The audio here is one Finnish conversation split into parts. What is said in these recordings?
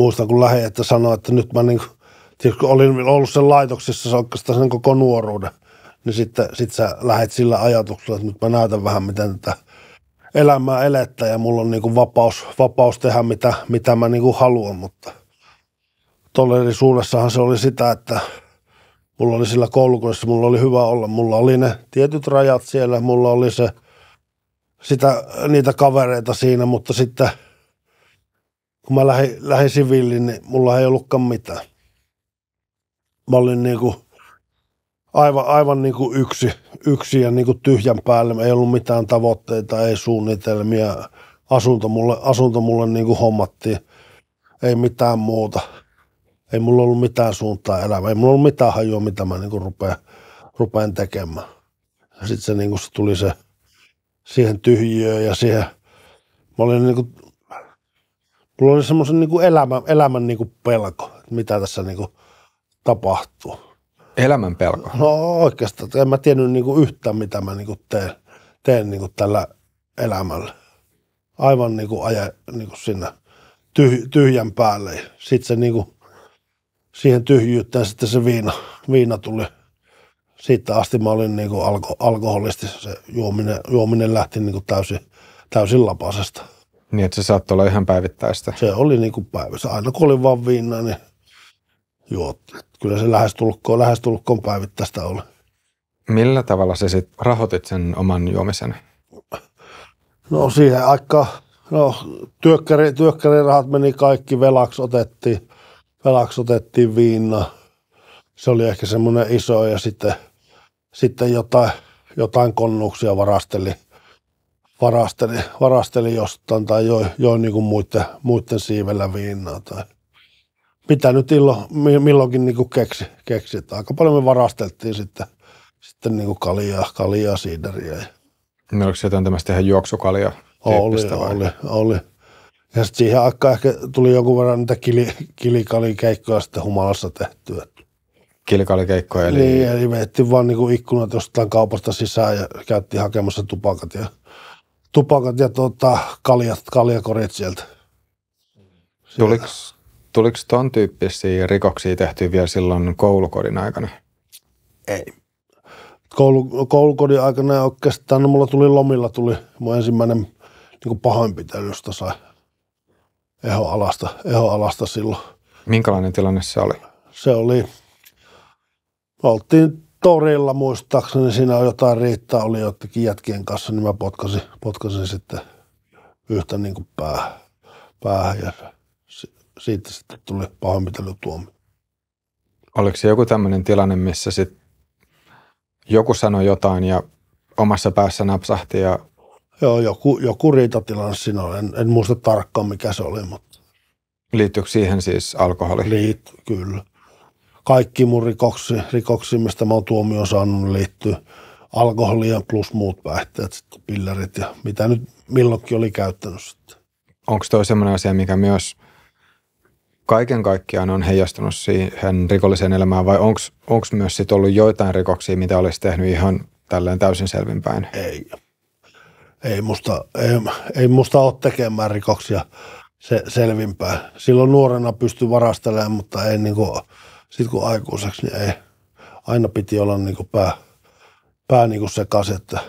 muusta kuin lähe, että sanoa, että nyt mä niin kuin, tietysti kun olin ollut sen laitoksessa se oikeastaan sen koko nuoruuden, niin sitten sit sä lähet sillä ajatuksella, että nyt mä näytän vähän, miten tätä elämää elettä ja mulla on niin kuin vapaus, vapaus tehdä, mitä, mitä mä niin kuin haluan, mutta todellisuudessahan se oli sitä, että mulla oli sillä koulukunnassa, mulla oli hyvä olla, mulla oli ne tietyt rajat siellä, mulla oli se, sitä, niitä kavereita siinä, mutta sitten – kun mä lähdin, lähdin siviiliin, niin mulla ei ollutkaan mitään. Mä olin kuin niinku aivan, aivan niin kuin yksi, yksi ja niin kuin tyhjän päälle. Ei ollut mitään tavoitteita, ei suunnitelmia. Asunto mulle, asunto mulle kuin niinku hommattiin. Ei mitään muuta. Ei mulla ollut mitään suuntaa elämään. Ei mulla ollut mitään hajua, mitä mä niin niinku rupean, rupean tekemään. Sitten se, kuin se tuli se siihen tyhjiöön ja siihen – mä olin niin kuin mulla oli semmoisen niin kuin elämän, elämän niin kuin pelko, että mitä tässä niin kuin tapahtuu. Elämän pelko? No oikeastaan, en mä tiennyt niin kuin yhtään, mitä mä niin kuin teen, teen niin kuin tällä elämällä. Aivan niin kuin aja niin kuin sinne tyh, tyhjän päälle. Sitten se niin kuin, siihen tyhjyyttään sitten se viina, viina tuli. Siitä asti mä olin niin kuin alko, alkoholisti. Se juominen, juominen lähti niin kuin täysin, täysin lapasesta. Niin, että se saattoi olla ihan päivittäistä. Se oli niin kuin päivässä. Aina kun oli vaan viina, niin joo, Kyllä se lähestulkkoon, lähestulkkoon päivittäistä oli. Millä tavalla se sitten rahoitit sen oman juomisen? No siihen aika, no työkkäri, työkkärirahat meni kaikki, velaksi otettiin, velaksi otettiin viina. Se oli ehkä semmoinen iso ja sitten, sitten jotain, jotain konnuksia varasteli – varasteli, varasteli jostain tai joi, joi niin kuin muiden, muiden siivellä viinaa tai mitä nyt illo, milloinkin niin kuin keksi, keksi. aika paljon me varasteltiin sitten, sitten niin kuin kaljaa, kaljaa, siideriä. No oliko jotain tämmöistä ihan juoksukaljaa? Oli, vai? oli, oli. Ja sitten siihen aikaan ehkä tuli jonkun verran niitä kili, kilikalikeikkoja sitten humalassa tehtyä. Kilikalikeikkoja eli? Niin, eli me vaan niin ikkunat jostain kaupasta sisään ja käytti hakemassa tupakat ja – tupakat ja tota, kaljat, kaljakorit sieltä. sieltä. Tuliko, ton tyyppisiä rikoksia tehty vielä silloin koulukodin aikana? Ei. Koulu, koulukodin aikana oikeastaan, no mulla tuli lomilla tuli mun ensimmäinen niin pahoinpitelystä sai eho alasta silloin. Minkälainen tilanne se oli? Se oli, oltiin torilla muistaakseni, niin siinä on jotain riittää oli jotenkin jätkien kanssa, niin mä potkasin, potkasin sitten yhtä niin kuin päähän, päähän ja siitä sitten tuli tuomio. Oliko se joku tämmöinen tilanne, missä sit joku sanoi jotain ja omassa päässä napsahti ja... Joo, joku, joku riitatilanne siinä oli. En, en muista tarkkaan, mikä se oli, mutta... Liittyykö siihen siis alkoholi? Liittyy, kyllä kaikki mun rikoksi, rikoksi mistä mä oon tuomion saanut, liittyy alkoholia plus muut päihteet, sitten pillerit ja mitä nyt milloinkin oli käyttänyt sitten. Onko toi sellainen asia, mikä myös kaiken kaikkiaan on heijastunut siihen rikolliseen elämään vai onko myös sit ollut joitain rikoksia, mitä olisi tehnyt ihan tälleen täysin selvinpäin? Ei. Ei musta, ei, ei musta ole tekemään rikoksia se, selvinpäin. Silloin nuorena pystyy varastelemaan, mutta ei niinku, sitten kun aikuiseksi, niin ei. Aina piti olla niin kuin pää, pää niin kuin sekas, että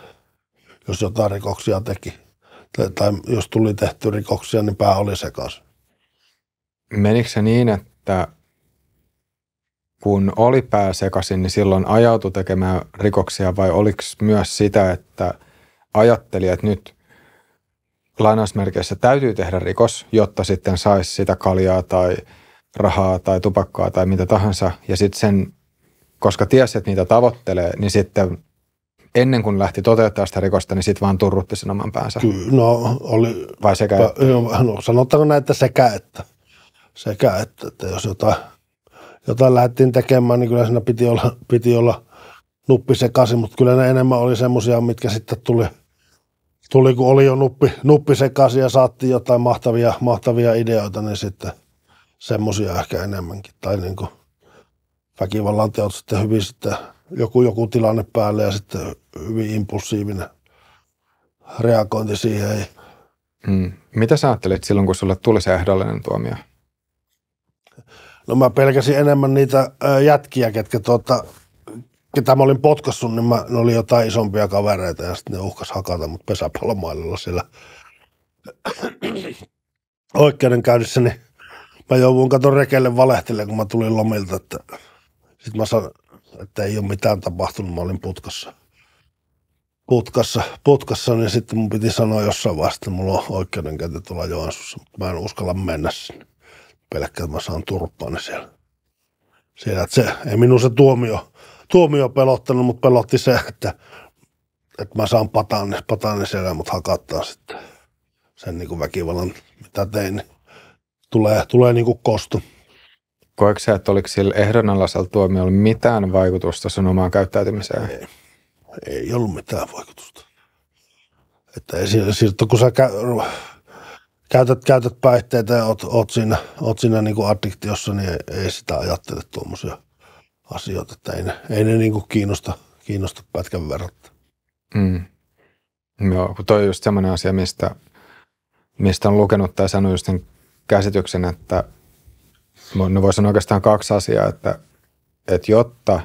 jos jotain rikoksia teki tai, tai jos tuli tehty rikoksia, niin pää oli sekas. Menikö se niin, että kun oli pää sekaisin, niin silloin ajautui tekemään rikoksia vai oliko myös sitä, että ajatteli, että nyt lainausmerkeissä täytyy tehdä rikos, jotta sitten saisi sitä kaljaa tai – rahaa tai tupakkaa tai mitä tahansa. Ja sitten sen, koska tiesi, että niitä tavoittelee, niin sitten ennen kuin lähti toteuttaa sitä rikosta, niin sitten vaan turrutti sen oman päänsä. Kyllä, no oli... Vai sekä pä, että? No, sanotaanko näin, että sekä että. Sekä että, että jos jotain, jotain lähdettiin tekemään, niin kyllä siinä piti olla, piti olla nuppi sekaisin, mutta kyllä ne enemmän oli semmoisia, mitkä sitten tuli – tuli, kun oli jo nuppi, nuppi sekaisin ja saatiin jotain mahtavia, mahtavia ideoita, niin sitten semmoisia ehkä enemmänkin. Tai niin kuin väkivallan teot sitten hyvin sitten joku, joku tilanne päälle ja sitten hyvin impulsiivinen reagointi siihen. Mm. Mitä sä ajattelit silloin, kun sulle tuli se ehdollinen tuomio? No mä pelkäsin enemmän niitä jätkiä, ketkä tuota, ketä mä olin potkassut, niin mä, ne oli jotain isompia kavereita ja sitten ne uhkas hakata mut pesäpallomaililla siellä oikeudenkäynnissä, niin Mä jouduin kato rekelle valehtelemaan, kun mä tulin lomilta, että sit mä sanoin, että ei ole mitään tapahtunut, mä olin putkassa. Putkassa, putkassa niin sitten mun piti sanoa jossain vaiheessa, että mulla on oikeudenkäynti tuolla Joensuussa, mutta mä en uskalla mennä sinne. Pelkkä, että mä saan turpaani siellä. Siellä, että se, ei minun se tuomio, tuomio pelottanut, mutta pelotti se, että, että mä saan pataani, pataani siellä, mutta hakattaa sitten sen niin kuin väkivallan, mitä tein. Niin tulee, tulee niin kuin kosto. Koetko sä, että oliko sillä ehdonalaisella tuomiolla mitään vaikutusta sun omaan käyttäytymiseen? Ei, ei ollut mitään vaikutusta. Että ei, siltä, kun sä kä- käytät, käytät päihteitä ja oot, oot siinä, oot siinä niin kuin addiktiossa, niin ei, ei sitä ajattele tuommoisia asioita. Että ei ne, ei ne niin kuin kiinnosta, kiinnosta pätkän verran. Mm. Joo, kun toi on just semmoinen asia, mistä, mistä on lukenut tai sanonut just käsityksen, että no sanoa oikeastaan kaksi asiaa, että, että jotta,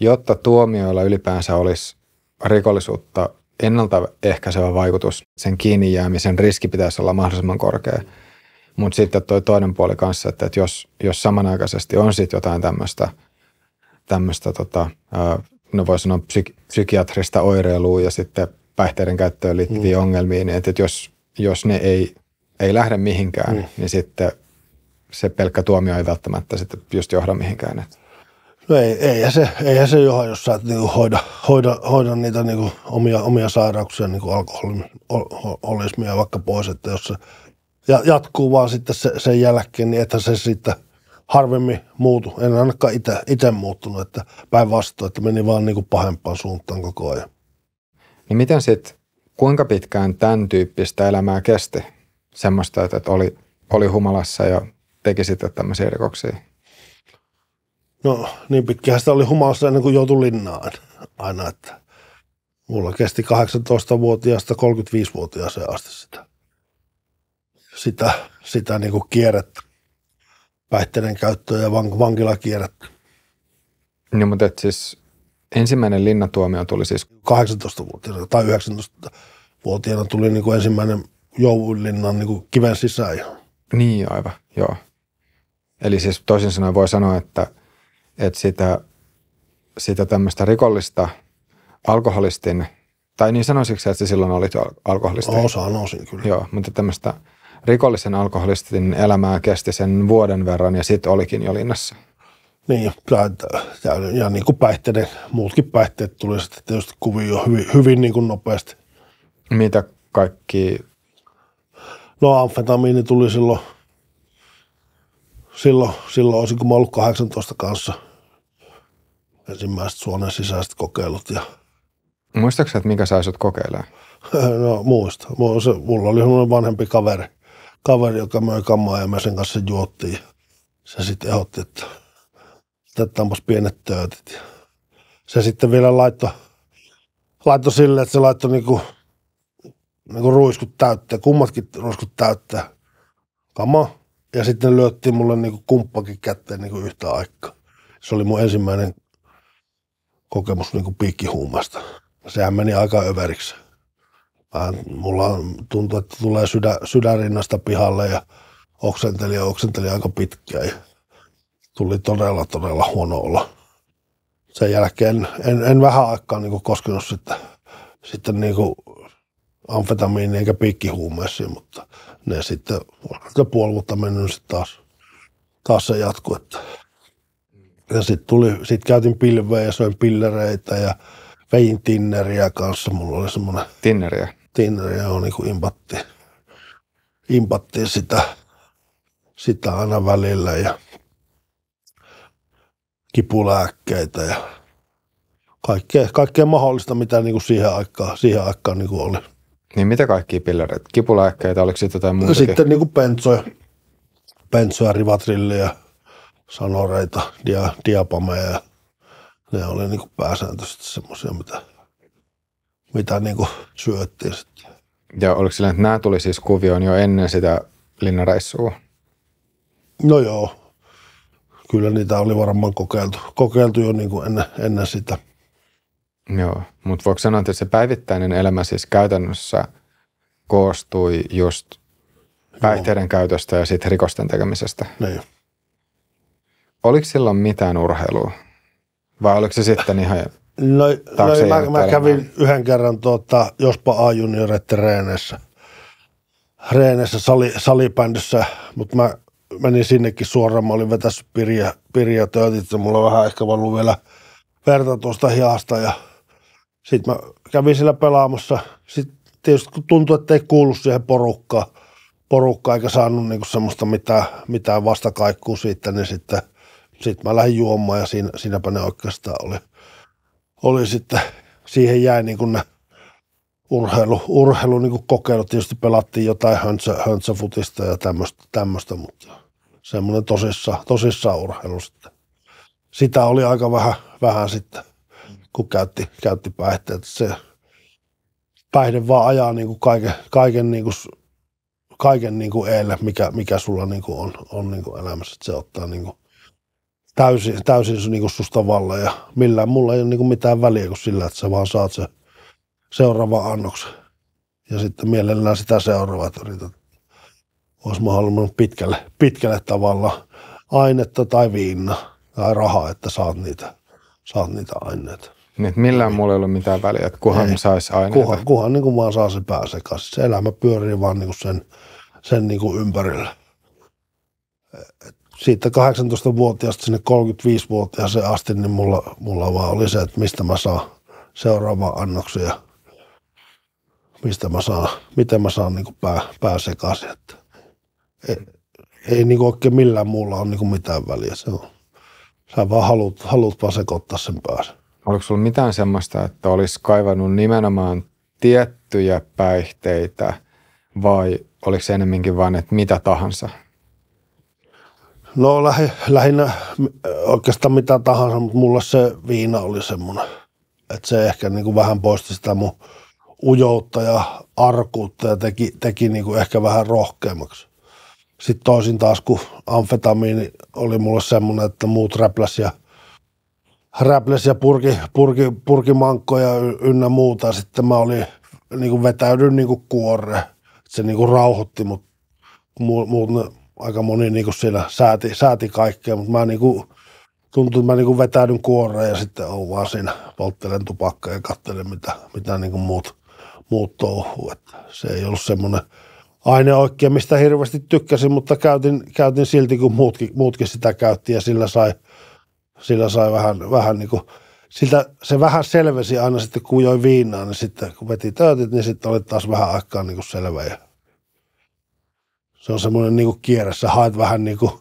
jotta tuomioilla ylipäänsä olisi rikollisuutta ennaltaehkäisevä vaikutus, sen kiinni jäämisen riski pitäisi olla mahdollisimman korkea. Mutta sitten toi toinen puoli kanssa, että, että jos, jos samanaikaisesti on sitten jotain tämmöistä, tämmöistä tota, no voi sanoa psyki- psykiatrista oireilua ja sitten päihteiden käyttöön liittyviä mm. ongelmia, niin että, että jos, jos ne ei ei lähde mihinkään, mm. niin sitten se pelkkä tuomio ei välttämättä sitten just johda mihinkään. No ei, eihän se, eihän se johda, jos sä et niinku hoida, hoida, hoida niitä niinku omia, omia sairauksia, niin kuin alkoholismia vaikka pois, että jos se ja jatkuu vaan sitten se, sen jälkeen, niin että se sitten harvemmin muutu. En ainakaan itse muuttunut, että päinvastoin, että meni vaan niinku pahempaan suuntaan koko ajan. Niin miten sitten, kuinka pitkään tämän tyyppistä elämää kesti? semmoista, että, oli, oli humalassa ja teki sitten tämmöisiä rikoksia? No niin pitkään sitä oli humalassa ennen kuin joutui linnaan aina, että mulla kesti 18-vuotiaasta 35-vuotiaaseen asti sitä, sitä, sitä niin kuin kierrettä, päihteiden käyttöä ja van, vankilakierrettä. Niin, mutta et siis ensimmäinen linnatuomio tuli siis? 18-vuotiaana tai 19-vuotiaana tuli niin kuin ensimmäinen joulinnan niin kuin kiven sisään. Niin, aivan, joo. Eli siis toisin sanoen voi sanoa, että, että sitä, sitä tämmöistä rikollista alkoholistin, tai niin sanoisiko että se silloin oli alkoholisti? osa nousin kyllä. Joo, mutta tämmöistä rikollisen alkoholistin elämää kesti sen vuoden verran ja sitten olikin jo linnassa. Niin, ja, ja niin kuin päihteiden, muutkin päihteet tuli sitten tietysti kuvio hyvin, hyvin niin kuin nopeasti. Mitä kaikki No amfetamiini tuli silloin, silloin, silloin olisin, kun mä ollut 18 kanssa. Ensimmäiset suonen sisäiset kokeilut ja Muistaakseni, että minkä sä aisit kokeilemaan? No muista. Mulla oli semmoinen vanhempi kaveri, kaveri, joka möi kammaa ja mä sen kanssa juottiin. Se sitten ehotti, että otetaanpas pienet töötit. Se sitten vielä laittoi laitto sille, että se laittoi niinku niin ruiskut täyttä, kummatkin ruiskut täyttä kama. Ja sitten lyöttiin mulle niin kuin kumppakin kätteen niin kuin yhtä aikaa. Se oli mun ensimmäinen kokemus niin kuin piikkihuumasta. Sehän meni aika överiksi. Vähän mulla tuntui että tulee sydä, sydänrinnasta pihalle ja oksenteli ja oksenteli aika pitkään. Ja tuli todella, todella huono olla. Sen jälkeen en, en, en vähän aikaa niin kuin koskenut sitten, sitten niin kuin amfetamiini eikä pikkihuumeisiin, mutta ne sitten, oliko puoli vuotta mennyt sitten taas, taas se jatku. Että. Ja sitten tuli, sit käytin pilveä ja söin pillereitä ja vein tinneriä kanssa. Mulla oli semmoinen... Tinneriä? Tinneriä on niin kuin impatti. Impatti sitä, sitä aina välillä ja kipulääkkeitä ja kaikkea, kaikkea mahdollista, mitä niin kuin siihen aikaan, siihen aikaan niin kuin oli. Niin mitä kaikki pillereitä? Kipulääkkeitä, oliko sitten jotain muuta? Sitten niin kuin pentsoja, pentsoja, rivatrilliä, sanoreita, dia, diapameja. Ne oli niin kuin pääsääntöisesti semmoisia, mitä, mitä niin kuin syöttiin sitten. Ja oliko sillä, että nämä tuli siis kuvioon jo ennen sitä linnareissua? No joo. Kyllä niitä oli varmaan kokeiltu, kokeiltu jo niin kuin ennen, ennen sitä – Joo, mutta voiko sanoa, että se päivittäinen elämä siis käytännössä koostui just päihteiden Joo. käytöstä ja sitten rikosten tekemisestä? Niin. Oliko silloin mitään urheilua? Vai oliko se sitten ihan No, no niin, mä, mä kävin yhden kerran tuota, jospa A-junioreiden reeneissä, reeneissä sali, salibändissä, mutta mä menin sinnekin suoraan. Mä olin vetässyt piriä, piriä töitä, mulla on vähän ehkä ollut vielä verta tuosta hiasta ja – sitten mä kävin siellä pelaamassa. Sitten tietysti kun tuntui, että ei kuulu siihen porukkaan, porukka eikä saanut niinku semmoista mitään, mitään vastakaikkuu siitä, niin sitten sit mä lähdin juomaan ja siinä, siinäpä ne oikeastaan oli, oli sitten, siihen jäi niinku ne urheilu, urheilu niinku kokeilut. Tietysti pelattiin jotain höntsä, höntsäfutista ja tämmöistä, mutta semmoinen tosissa, tosissaan urheilu sitten. Sitä oli aika vähän, vähän sitten kun käytti, käytti päihteet. Se päihde vaan ajaa niin kuin kaiken, kaiken, niin kuin, kaiken niin kuin eille, mikä, mikä sulla niin kuin on, on niin kuin elämässä. Se ottaa niin kuin täysin, täysin niin kuin susta vallan ja millään mulla ei ole niin kuin mitään väliä kuin sillä, että sä vaan saat se seuraava annoksen. Ja sitten mielellään sitä seuraavaa, että yrität, olisi mahdollisimman pitkälle, pitkälle tavalla ainetta tai viinaa tai rahaa, että saat niitä, saat niitä aineita. Niin, millään niin. mulla ei ollut mitään väliä, että kuhan ei. Niin. saisi aina. kuhan kuhan niin kuin vaan saa se pää sekaisin. Se elämä pyörii vaan niin kuin sen, sen niin kuin ympärillä. Et siitä 18-vuotiaasta sinne 35-vuotiaaseen asti, niin mulla, mulla vaan oli se, että mistä mä saan seuraavaa annoksia, mistä mä saan, miten mä saan niin kuin pää, pää sekaisin. Että ei, ei niin kuin oikein millään muulla ole niin kuin mitään väliä. Se on, sä vaan haluat, haluat vaan sekoittaa sen pääsen. Oliko sulla mitään semmoista, että olisi kaivannut nimenomaan tiettyjä päihteitä vai oliko se enemmänkin vain, että mitä tahansa? No läh- lähinnä äh, oikeastaan mitä tahansa, mutta mulla se viina oli semmoinen, että se ehkä niin kuin vähän poisti sitä mun ujoutta ja arkuutta ja teki, teki niin kuin ehkä vähän rohkeammaksi. Sitten toisin taas, kun amfetamiini oli mulle semmoinen, että muut räpläs ja – räples ja purki, purki, purkimankkoja ynnä muuta. Sitten mä olin, niin kuin vetäydyn niin kuin kuore. Se niin kuin rauhoitti, mutta muut, aika moni niin kuin siinä sääti, sääti kaikkea, mutta mä niin kuin, tuntui, että mä niin kuin vetäydyn kuoreen ja sitten on vaan siinä, polttelen tupakkaa ja katselen, mitä, mitä niin kuin muut, muut touhuu. Että se ei ollut semmoinen aine oikein, mistä hirveästi tykkäsin, mutta käytin, käytin silti, kun muutkin, muutkin sitä käytti ja sillä sai – sillä sai vähän, vähän niin kuin, siltä se vähän selvesi aina sitten, kun joi viinaa, niin sitten kun veti töötit, niin sitten oli taas vähän aikaa niin kuin selvä. Ja se on semmoinen niin kuin kierre, sä haet vähän niin kuin,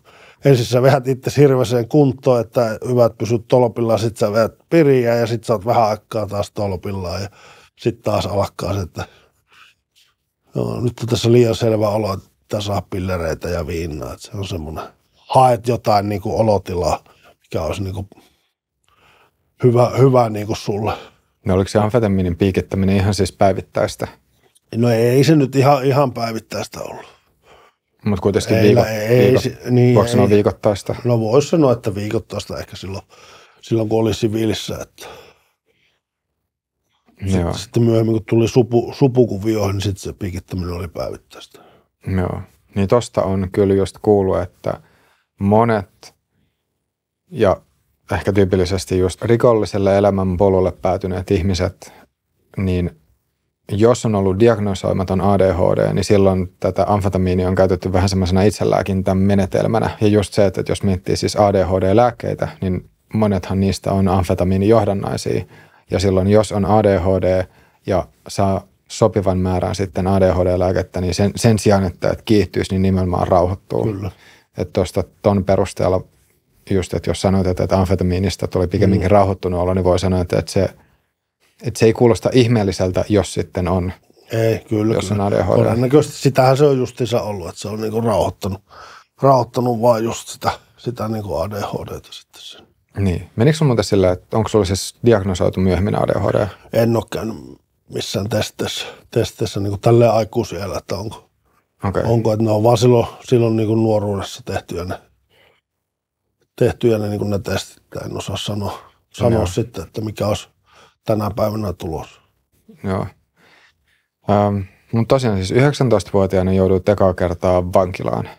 ensin sä vehät itse hirveäseen kuntoon, että hyvät pysyt tolpillaan, sit sä vehät piriä ja sit sä oot vähän aikaa taas tolpillaan ja sit taas alkaa se, että no, nyt on tässä liian selvä olo, että saa pillereitä ja viinaa, että se on semmoinen, haet jotain niin kuin olotilaa mikä olisi niin kuin hyvä, hyvä niin kuin sulle. No oliko se amfetamiinin piikittäminen ihan siis päivittäistä? No ei se nyt ihan, ihan päivittäistä ollut. Mutta kuitenkin ei, viikot, ei, viikot, ei, niin, voiko sanoa viikoittaista? No voisi sanoa, että viikoittaista ehkä silloin, silloin kun oli siviilissä. Että. Sitten, sitten myöhemmin, kun tuli supu, supukuvioihin, niin sitten se piikittäminen oli päivittäistä. Joo. Niin tosta on kyllä just kuullut, että monet ja ehkä tyypillisesti just rikolliselle elämänpolulle päätyneet ihmiset, niin jos on ollut diagnosoimaton ADHD, niin silloin tätä amfetamiinia on käytetty vähän semmoisena itselääkintän menetelmänä. Ja just se, että jos miettii siis ADHD-lääkkeitä, niin monethan niistä on amfetamiinijohdannaisia. Ja silloin jos on ADHD ja saa sopivan määrän sitten ADHD-lääkettä, niin sen, sen sijaan, että, että kiihtyisi, niin nimenomaan rauhoittuu. Kyllä. Että tuosta ton perusteella just, että jos sanoit, että että amfetamiinista tuli pikemminkin mm. rauhoittunut olo, niin voi sanoa, että, että, se, että se ei kuulosta ihmeelliseltä, jos sitten on. Ei, kyllä. Jos kyllä. on Todennäköisesti sitähän se on justiinsa ollut, että se on niinku rauhoittanut, rauhoittanut vaan just sitä, sitä niinku ADHDta sitten sen. Niin. Menikö sun muuten sillä, että onko sinulla siis diagnosoitu myöhemmin ADHD? En ole käynyt missään testeissä, testeissä niin tälleen aikuisiellä, että onko, okay. onko että ne on vaan silloin, silloin niin nuoruudessa tehtyjä ne tehty ja ne, niin ne testit. En osaa sanoa, sanoa no. sitten, että mikä olisi tänä päivänä tulos. Joo. Ähm, mutta tosiaan siis 19-vuotiaana joudut ekaa kertaa vankilaan.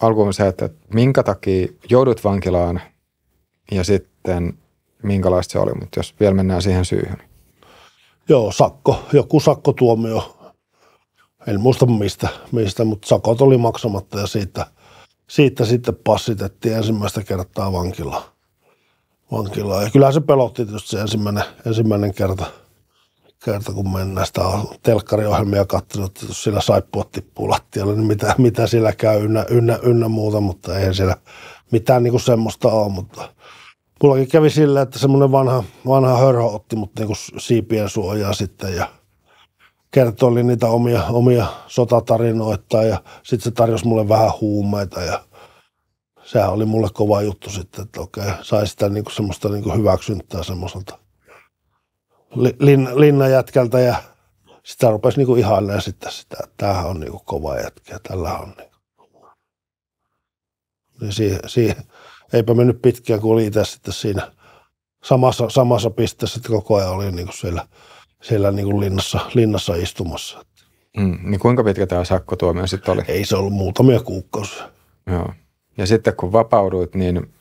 Alkuun se, että minkä takia joudut vankilaan ja sitten minkälaista se oli, mutta jos vielä mennään siihen syyhyn. Joo, sakko, joku sakkotuomio. En muista mistä, mistä mutta sakot oli maksamatta ja siitä – siitä sitten passitettiin ensimmäistä kertaa vankilaan. vankilaan. Ja kyllähän se pelotti tietysti se ensimmäinen, ensimmäinen kerta, kerta, kun mennään sitä telkkariohjelmia katsonut, että jos siellä saippua tippuu lattialle, niin mitä, mitä siellä käy ynnä, ynnä, ynnä muuta, mutta ei siellä mitään niin kuin semmoista ole, mutta mullakin kävi silleen, että semmoinen vanha, vanha hörhö otti mut niin kuin siipien suojaa sitten ja – kertoi niitä omia, omia sotatarinoita ja sitten se tarjosi mulle vähän huumeita ja sehän oli mulle kova juttu sitten, että okei, sai sitä niinku semmoista niinku hyväksyntää semmoiselta lin, linnajätkältä ja sitä rupesi niinku ihailemaan sitten sitä, että tämähän on niinku kova jätkä ja tällä on niinku. Niin siihen, siihen, eipä mennyt pitkään, kun oli itse sitten siinä samassa, samassa pisteessä, että koko ajan oli niinku siellä – siellä niin kuin linnassa, linnassa istumassa. Mm, niin kuinka pitkä tämä sakkotuomio sitten oli? Ei se ollut muutamia kuukausia. Joo. Ja sitten kun vapauduit, niin...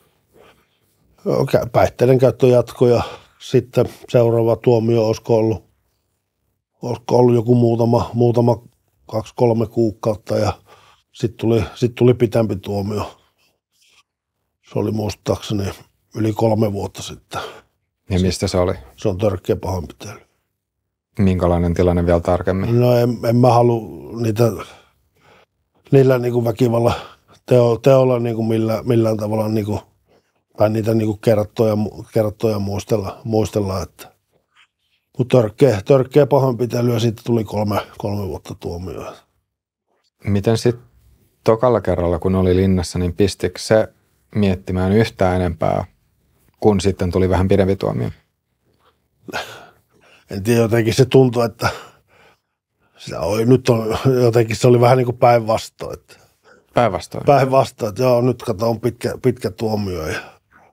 Päihteiden käyttö jatkoi ja sitten seuraava tuomio olisiko ollut, olisiko ollut joku muutama, muutama kaksi-kolme kuukautta ja sitten tuli, sit tuli pitempi tuomio. Se oli muistaakseni yli kolme vuotta sitten. Ja mistä se oli? Se on törkeä pahoinpitely minkälainen tilanne vielä tarkemmin? No en, en mä halua niitä, niillä niin kuin väkivalla teo, teolla niin kuin millä, millään tavalla niin tai niitä niin kuin kerrottuja muistella, muistella että mutta törkeä, törkeä pahoinpitely ja siitä tuli kolme, kolme vuotta tuomioa. Miten sitten tokalla kerralla, kun oli linnassa, niin pistikö se miettimään yhtään enempää, kun sitten tuli vähän pidempi tuomio? en tiedä, jotenkin se tuntui, että se oli, nyt on, jotenkin se oli vähän niin kuin päinvastoin. Päinvastoin? Päinvastoin, että joo, nyt kato on pitkä, pitkä tuomio ja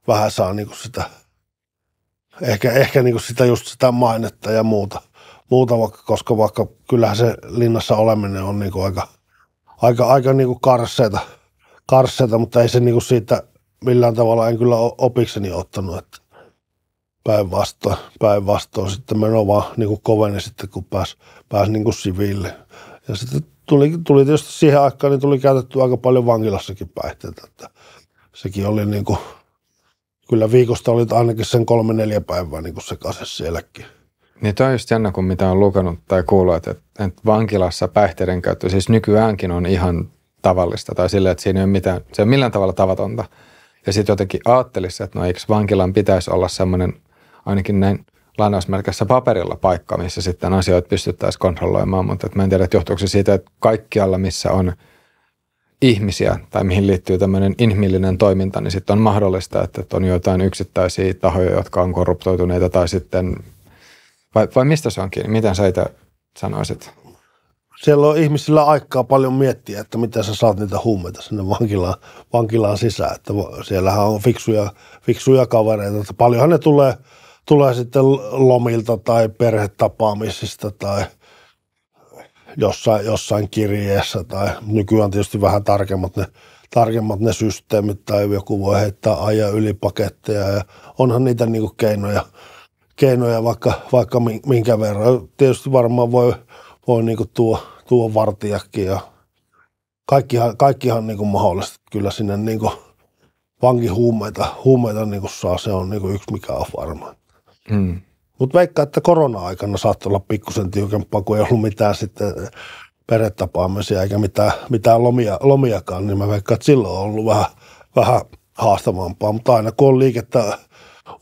vähän saa niin kuin sitä, ehkä, ehkä niin kuin sitä just sitä mainetta ja muuta. Muuta vaikka, koska vaikka kyllähän se linnassa oleminen on niin kuin aika, aika, aika niin kuin karseita, karseita, mutta ei se niin kuin siitä millään tavalla en kyllä opikseni ottanut, että päinvastoin. Päinvastoin sitten meno vaan niin kuin koveni sitten, kun pääsi pääs niin kuin siviille. Ja sitten tuli, tuli tietysti siihen aikaan, niin tuli käytetty aika paljon vankilassakin päihteitä. Että sekin oli niin kuin, kyllä viikosta oli ainakin sen kolme-neljä päivää niin kuin sekaisin sielläkin. Niin tämä on just jännä, kun mitä on lukenut tai kuullut, että, että vankilassa päihteiden käyttö siis nykyäänkin on ihan tavallista tai sillä, että siinä ei ole mitään, se on millään tavalla tavatonta. Ja sitten jotenkin ajattelisi, että no eikö vankilan pitäisi olla semmoinen – ainakin näin lainausmerkissä paperilla paikka, missä sitten asioita pystyttäisiin kontrolloimaan, mutta mä en tiedä, että johtuuko se siitä, että kaikkialla, missä on ihmisiä tai mihin liittyy tämmöinen inhimillinen toiminta, niin sitten on mahdollista, että on jotain yksittäisiä tahoja, jotka on korruptoituneita tai sitten, vai, vai mistä se onkin? Miten sä itse sanoisit? Siellä on ihmisillä aikaa paljon miettiä, että miten sä saat niitä huumeita sinne vankilaan, vankilaan sisään. Että siellähän on fiksuja, fiksuja kavereita. Että paljonhan ne tulee – tulee sitten lomilta tai perhetapaamisista tai jossain, jossain kirjeessä tai nykyään tietysti vähän tarkemmat ne, tarkemmat ne systeemit tai joku voi heittää ajan yli paketteja ja onhan niitä niin kuin keinoja, keinoja vaikka, vaikka minkä verran. Tietysti varmaan voi, voi niin kuin tuo, tuo vartijakin ja kaikkihan, kaikkihan niin kuin mahdollista. Kyllä sinne niin kuin vankihuumeita huumeita niin kuin saa, se on niin kuin yksi mikä on varma. Mm. Mutta vaikka, että korona-aikana saattoi olla pikkusen tiukempaa, kun ei ollut mitään sitten peretapaamisia eikä mitään, mitään lomia, lomiakaan, niin mä veikkaan, että silloin on ollut vähän, vähän haastavampaa. Mutta aina kun on liikettä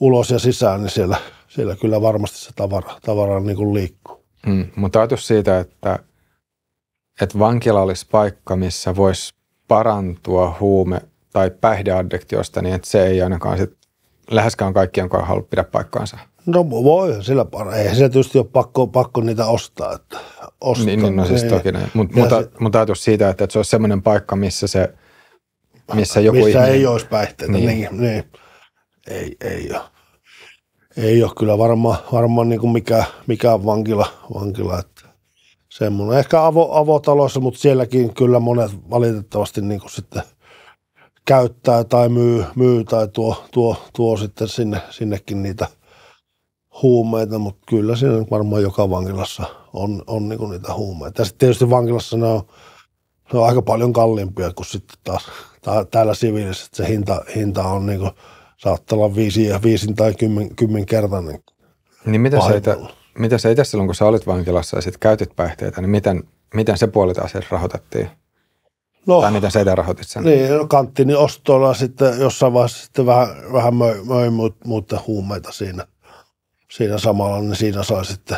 ulos ja sisään, niin siellä, siellä kyllä varmasti se tavara, tavara niin kuin liikkuu. Mm, mutta ajatus siitä, että, että vankila olisi paikka, missä voisi parantua huume- tai päihdeaddektiosta, niin että se ei ainakaan sit läheskään kaikkien kohdalla pidä paikkaansa. No voi sillä paremmin. Eihän se tietysti ole pakko, pakko niitä ostaa. Että ostaa. Niin, niin, no siis toki näin. Mut, mutta se, mun ajatus siitä, että, että se olisi semmoinen paikka, missä se ah, missä joku missä ihminen... ei olisi päihteitä. Niin. Niin, niin. Ei, ei ole. Ei ole kyllä varmaan varma niin mikään, mikä vankila, vankila että semmoinen. Ehkä avo, avotaloissa, mutta sielläkin kyllä monet valitettavasti niin kuin sitten käyttää tai myy, myy tai tuo, tuo, tuo sitten sinne, sinnekin niitä – huumeita, mutta kyllä siinä varmaan joka vankilassa on, on niin kuin niitä huumeita. Ja sitten tietysti vankilassa ne on, ne on aika paljon kalliimpia kuin sitten taas ta, täällä siviilissä. Se hinta, hinta on niin kuin, saattaa olla viisi, viisin tai kymmen, kymmenkertainen. Niin mitä sä, itä, mitä sä itse silloin, kun sä olit vankilassa ja sitten käytit päihteitä, niin miten, miten se puoli taas rahoitettiin? No, tai miten sä itse rahoitit sen? Niin, no, kanttini ostoilla sitten jossain vaiheessa sitten vähän, vähän möi, möi muuta huumeita siinä siinä samalla, niin siinä sai sitten,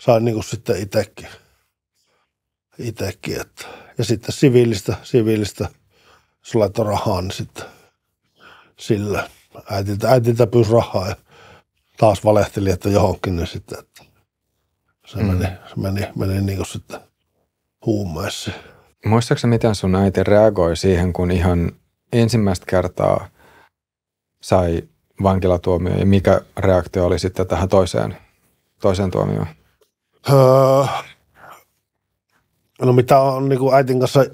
sai niin kuin sitten itsekin. itsekin että. Ja sitten siviilistä, siviilistä, jos laittoi rahaa, niin sitten sillä äitiltä, äitiltä pyysi rahaa ja taas valehteli, että johonkin, niin sitten, että se mm. meni, se meni, meni niin kuin sitten huumeessa. Muistaaksä, miten sun äiti reagoi siihen, kun ihan ensimmäistä kertaa sai Vankilatuomio ja mikä reaktio oli sitten tähän toiseen, toiseen tuomioon? Öö, no mitä on niin kuin äitin kanssa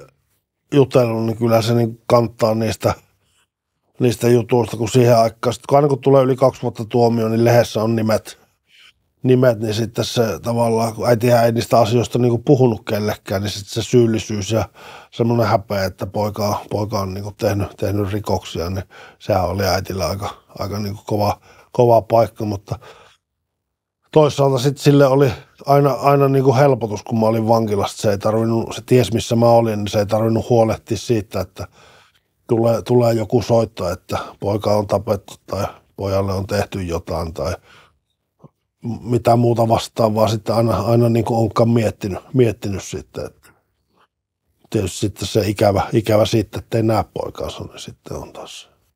jutellut, niin kyllä se niin kantaa niistä, niistä jutuista, kun siihen aikaan. Sitten kun aina kun tulee yli kaksi vuotta tuomio, niin lehdessä on nimet – nimet, niin sitten se tavallaan, kun äiti ei niistä asioista niin puhunut kellekään, niin sitten se syyllisyys ja semmoinen häpeä, että poika, poika on niin tehnyt, tehnyt rikoksia, niin sehän oli äitillä aika, aika niin kova, kova paikka, mutta toisaalta sitten sille oli aina, aina niin helpotus, kun mä olin vankilassa. Se ei tarvinnut, se ties missä mä olin, niin se ei tarvinnut huolehtia siitä, että tulee, tulee joku soittaa, että poika on tapettu tai pojalle on tehty jotain tai – mitään muuta vastaavaa sitten aina, aina niin kuin onkaan miettinyt, miettinyt sitten. Että tietysti sitten se ikävä, ikävä siitä, että ei näe poikaansa, niin sitten on taas